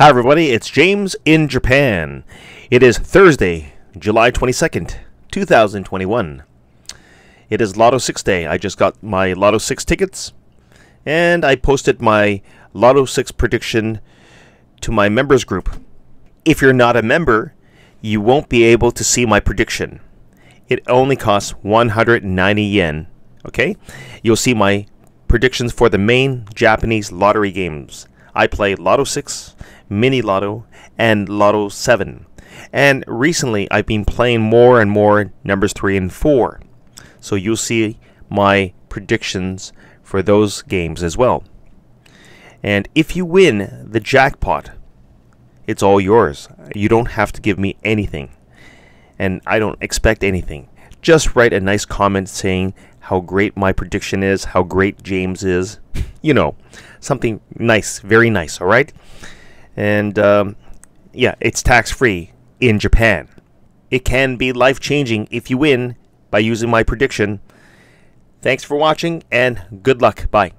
Hi, everybody. It's James in Japan. It is Thursday, July 22nd, 2021. It is Lotto 6 day. I just got my Lotto 6 tickets and I posted my Lotto 6 prediction to my members group. If you're not a member, you won't be able to see my prediction. It only costs 190 yen. Okay? You'll see my predictions for the main Japanese lottery games. I play Lotto 6 Mini Lotto, and Lotto 7. And recently, I've been playing more and more numbers 3 and 4. So you'll see my predictions for those games as well. And if you win the jackpot, it's all yours. You don't have to give me anything. And I don't expect anything. Just write a nice comment saying how great my prediction is, how great James is. You know, something nice, very nice, all right? And um, yeah, it's tax free in Japan. It can be life changing if you win by using my prediction. Thanks for watching and good luck. Bye.